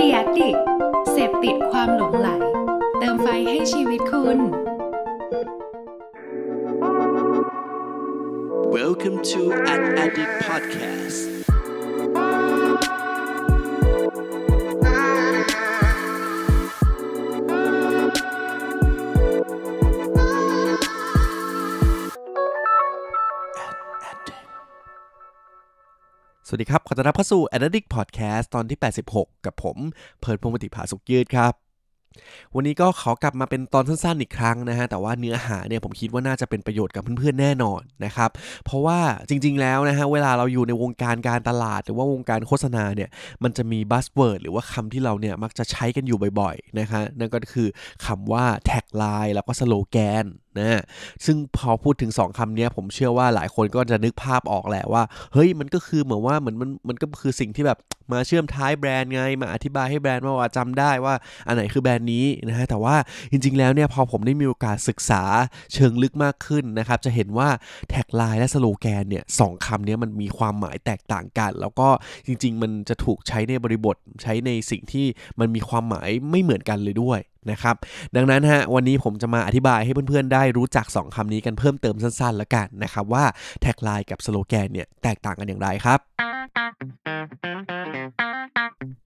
เดียดดิเสพติดความหลงไหล เติมไฟให้ชีวิตคุณ Welcome to a Addict Podcast สวัสดีครับขอต้อนรับเข้าสู่ a d d i c ิ Podcast ตอนที่ 86 กับผมเพิร์ดพงปติภาสุขยืดครับ วันนี้ก็ขอกลับมาเป็นตอนสั้นๆอีกครั้งนะฮะแต่ว่าเนื้อหาเนี่ยผมคิดว่าน่าจะเป็นประโยชน์กับเพื่อนๆแน่นอนนะครับเพราะว่าจริงๆแล้วนะฮะเวลาเราอยู่ในวงการการตลาด หรือว่าวงการโฆษณาเนี่ยมันจะมีบัสเวิร์ดหรือว่าคำที่เราเนี่ยมักจะใช้กันอยู่บ่อย ๆนะฮะนั่นก็คือคำว่าแท็กไลน์แล้วก็สโลแกนนะฮะซึ่งพอพูดถึง 2 คํำนี้ผมเชื่อว่าหลายคนก็จะนึกภาพออกแหละว่า เฮ้ยมันก็คือเหมือนว่าเหมือนมันมันก็คือสิ่งที่แบบมาเชื่อมท้ายแบรนด์ไง มาอธิบายให้แบรนด์ว่าจำได้ว่าอันไหนคือแบรนด์นี้นะฮะแต่ว่าจริงๆแล้วเนี่ยพอผมได้มีโอกาสศึกษาเชิงลึกมากขึ้นนะครับ จะเห็นว่าแท็กไลน์และสโลแกนเนี่ยสองคำนี้มันมีความหมายแตกต่างกัน แล้วก็จริงๆ มันจะถูกใช้ในบริบทใช้ในสิ่งที่มันมีความหมายไม่เหมือนกันเลยด้วยนะครับดังนั้นฮะวันนี้ผมจะมาอธิบายให้เพื่อนๆ ได้รู้จัก 2 คำนี้กันเพิ่มเติมสั้นๆ แล้วกันนะครับว่าแท็กไลน์กับสโลแกนเนี่ยแตกต่างกันอย่างไรครับ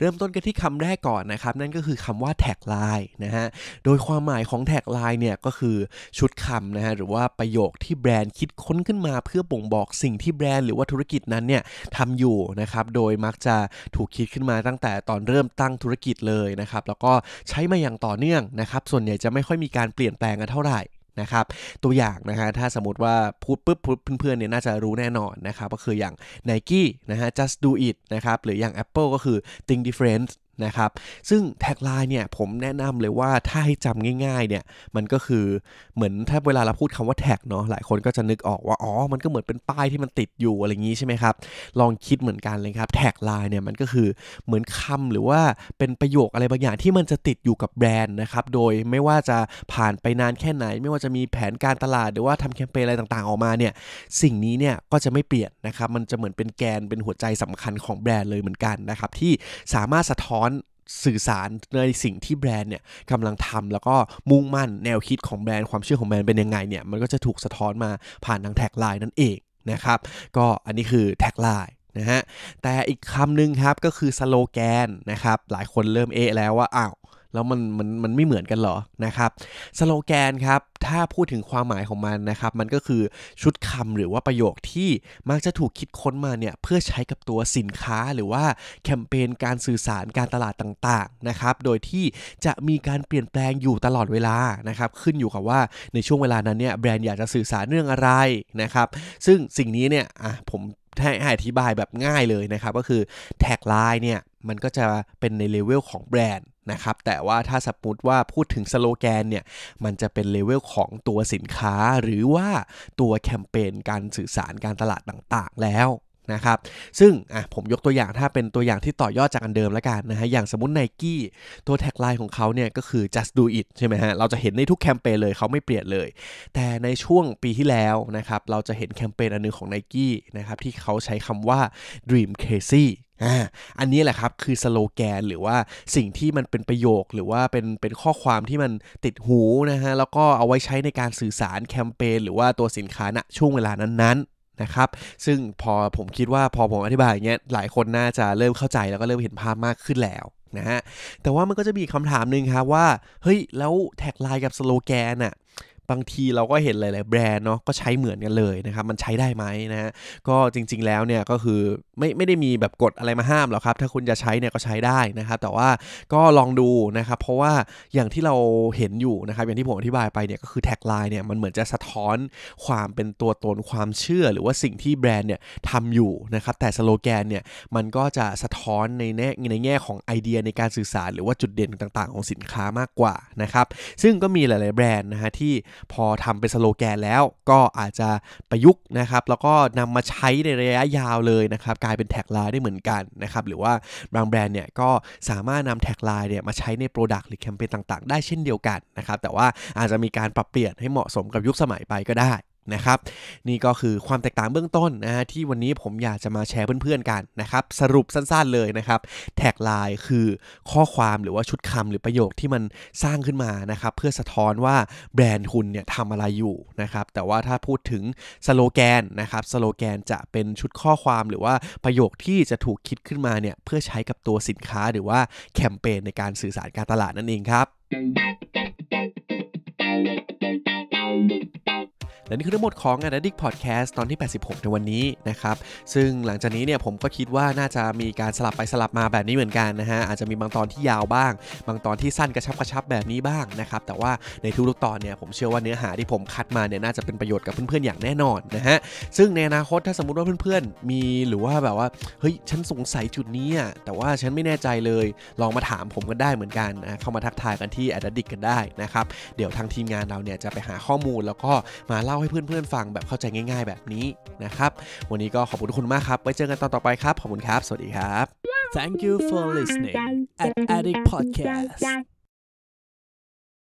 เริ่มต้นกันที่คำแรกก่อนนะครับนั่นก็คือคำว่าแท็กไลน์นะฮะ โดยความหมายของแท็กไลน์เนี่ย ก็คือชุดคำนะฮะ หรือว่าประโยคที่แบรนด์คิดค้นขึ้นมาเพื่อบ่งบอกสิ่งที่แบรนด์หรือว่าธุรกิจนั้นเนี่ย ทำอยู่นะครับ โดยมักจะถูกคิดขึ้นมาตั้งแต่ตอนเริ่มตั้งธุรกิจเลยนะครับ แล้วก็ใช้มาอย่างต่อเนื่องนะครับส่วนใหญ่จะไม่ค่อยมีการเปลี่ยนแปลงกันเท่าไหร่ะครับตัวอย่างนะฮะถ้าสมมติว่าพูดปุ๊บเพื่อนๆเนี่ยน่าจะรู้แน่นอนนะครับก็คืออย่าง Nike นะฮะ just do it นะครับหรืออย่าง Apple ก็คือ think different นะครับ ซึ่งแท็กไลน์เนี่ยผมแนะนำเลยว่าถ้าให้จำง่ายๆเนี่ยมันก็คือเหมือนถ้าเวลาเราพูดคำว่าแท็กเนาะหลายคนก็จะนึกออกว่าอ๋อมันก็เหมือนเป็นป้ายที่มันติดอยู่อะไรอย่างนี้ใช่ไหมครับ ลองคิดเหมือนกันเลยครับแท็กไลน์เนี่ยมันก็คือเหมือนคำหรือว่าเป็นประโยคอะไรบางอย่างที่มันจะติดอยู่กับแบรนด์นะครับโดยไม่ว่าจะผ่านไปนานแค่ไหน ไม่ว่าจะมีแผนการตลาดหรือว่าทำแคมเปญอะไรต่างๆออกมาเนี่ยสิ่งนี้เนี่ยก็จะไม่เปลี่ยนนะครับมันจะเหมือนเป็นแกนเป็นหัวใจสำคัญของแบรนด์เลยเหมือนกันนะครับที่สามารถสะท้อนสื่อสารในสิ่งที่แบรนด์เนี่ยกำลังทำแล้วก็มุ่งมั่น แนวคิดของแบรนด์ความเชื่อของแบรนด์เป็นยังไงเนี่ยมันก็จะถูกสะท้อนมาผ่านทางแท็กไลน์นั่นเองนะครับ ก็อันนี้คือแท็กไลน์นะฮะแต่อีกคำหนึ่งครับ ก็คือ สโลแกนนะครับหลายคนเริ่มเอะแล้วว่าอ้าวแล้วมันมันมันไม่เหมือนกันหรอนะครับ สโลแกนครับ ถ้าพูดถึงความหมายของมันนะครับ มันก็คือชุดคำ หรือว่าประโยคที่มักจะถูกคิดค้นมาเนี่ยเพื่อใช้กับตัวสินค้าหรือว่าแคมเปญการสื่อสารการตลาดต่างๆนะครับ โดยที่จะมีการเปลี่ยนแปลงอยู่ตลอดเวลานะครับ ขึ้นอยู่กับว่าในช่วงเวลานั้นเนี่ยแบรนด์อยากจะสื่อสารเรื่องอะไรนะครับ ซึ่งสิ่งนี้เนี่ยอ่ะผมให้อธิบายแบบง่ายเลยนะครับก็คือแท็กไลน์เนี่ยมันก็จะเป็นในเลเวลของแบรนด์นะครับแต่ว่าถ้าสมมติว่าพูดถึงสโลแกนเนี่ยมันจะเป็นเลเวลของตัวสินค้า หรือว่าตัวแคมเปญการสื่อสารการตลาดต่างๆแล้วนะครับซึ่งผมยกตัวอย่างถ้าเป็นตัวอย่างที่ต่อยอดจากอันเดิมแล้วกันนะฮะอย่างสมมติ n นกี้ตัวแท็กไลน์ของเขาเนี่ยก็คือ just do it ใช่ไหมฮะเราจะเห็นในทุกแคมเปญเลยเขาไม่เปลี่ยนเลย แต่ในช่วงปีที่แล้วนะครับเราจะเห็นแคมเปญอันนึงของ n นกี้นะครับที่เขาใช้คำว่า dream crazy อันนี้แหละครับคือสโลแกนหรือว่าสิ่งที่มันเป็นประโยคหรือว่าเป็นเป็นข้อความที่มันติดหู นะฮะแล้วก็เอาไว้ใช้ในการสื่อสารแคมเปญหรือว่าตัวสินค้าณช่วงเวลานั้นๆนะครับซึ่งพอผมคิดว่าพอผมอธิบายอย่างเงี้ยหลายคนน่าจะเริ่มเข้าใจแล้วก็เริ่มเห็นภาพมากขึ้นแล้วนะฮะแต่ว่ามันก็จะมีคำถามหนึ่งครับว่าเฮ้ยแล้วแท็กไลน์กับสโลแกนอะบางทีเราก็เห็นหลาย ๆ แบรนด์เนาะก็ใช้เหมือนกันเลยนะครับ มันใช้ได้ไหมนะฮะ ก็จริง ๆ แล้วเนี่ยก็คือไม่ไม่ได้มีแบบกฎอะไรมาห้ามหรอกครับ ถ้าคุณจะใช้เนี่ยก็ใช้ได้นะครับ แต่ว่าก็ลองดูนะครับ เพราะว่าอย่างที่เราเห็นอยู่นะครับอย่างที่ผมอธิบายไปเนี่ยก็คือแท็กไลน์เนี่ยมันเหมือนจะสะท้อนความเป็นตัวตนความเชื่อหรือว่าสิ่งที่แบรนด์เนี่ยทำอยู่นะครับ แต่สโลแกนเนี่ยมันก็จะสะท้อนในแง่ในแง่ของไอเดียในการสื่อสารหรือว่าจุดเด่นต่าง ๆ ของสินค้ามากกว่านะครับ ซึ่งก็มีหลาย ๆ แบรนด์นะฮะที่พอทำเป็นสโลแกนแล้วก็อาจจะประยุกต์นะครับแล้วก็นำมาใช้ในระยะยาวเลยนะครับกลายเป็นแท็กไลน์ได้เหมือนกันนะครับหรือว่าบางแบรนด์เนี่ยก็สามารถนำแท็กไลน์เนี่ยมาใช้ในโปรดักต์หรือแคมเปญต่างๆ ได้เช่นเดียวกันนะครับแต่ว่าอาจจะมีการปรับเปลี่ยนให้เหมาะสมกับยุคสมัยไปก็ได้นะครับนี่ก็คือความแตกต่างเบื้องต้นนะฮะที่วันนี้ผมอยากจะมาแชร์เพื่อนๆกันนะครับสรุปสั้นๆเลยนะครับแท็กไลน์คือข้อความหรือว่าชุดคำหรือประโยคที่มันสร้างขึ้นมานะครับเพื่อสะท้อนว่าแบรนด์คุณเนี่ยทำอะไรอยู่นะครับแต่ว่าถ้าพูดถึงสโลแกนนะครับสโลแกนจะเป็นชุดข้อความหรือว่าประโยคที่จะถูกคิดขึ้นมาเนี่ยเพื่อใช้กับตัวสินค้าหรือว่าแคมเปญในการสื่อสารการตลาดนั่นเองครับและนี่คือทั้งหมดของ a y t i c s Podcast ตอนที่ 86ในวันนี้นะครับซึ่งหลังจากนี้เนี่ยผมก็คิดว่าน่าจะมีการสลับไปสลับมาแบบนี้เหมือนกันนะฮะอาจจะมีบางตอนที่ยาวบ้าง บางตอนที่สั้นกระชับกระชับแบบนี้บ้างนะครับแต่ว่าในทุกๆตอนเนี่ยผมเชื่อว่าเนื้อหาที่ผมคัดมาเนี่ยน่าจะเป็นประโยชน์กับเพื่อนๆอย่างแน่นอนนะฮะซึ่งในอนาคตถ้าสมมติว่าเพื่อนๆ มีหรือว่าแบบว่าเฮ้ยฉันสงสัยจุดนี้แต่ว่าฉันไม่แน่ใจเลยลองมาถามผมกันได้เหมือนกันนะเข้ามาทักทายกันที่แอดดิกกันได้นะครับเดี๋ยวทางทีมงานเราเนี่ยจะไปหาข้อมูลแล้วก็มาเล่าให้เพื่อนๆฟังแบบเข้าใจง่ายๆแบบนี้นะครับ วันนี้ก็ขอบคุณทุกคนมากครับ ไว้เจอกันตอนต่อไปครับ ขอบคุณครับ สวัสดีครับ Thank you for listening at Addict Podcast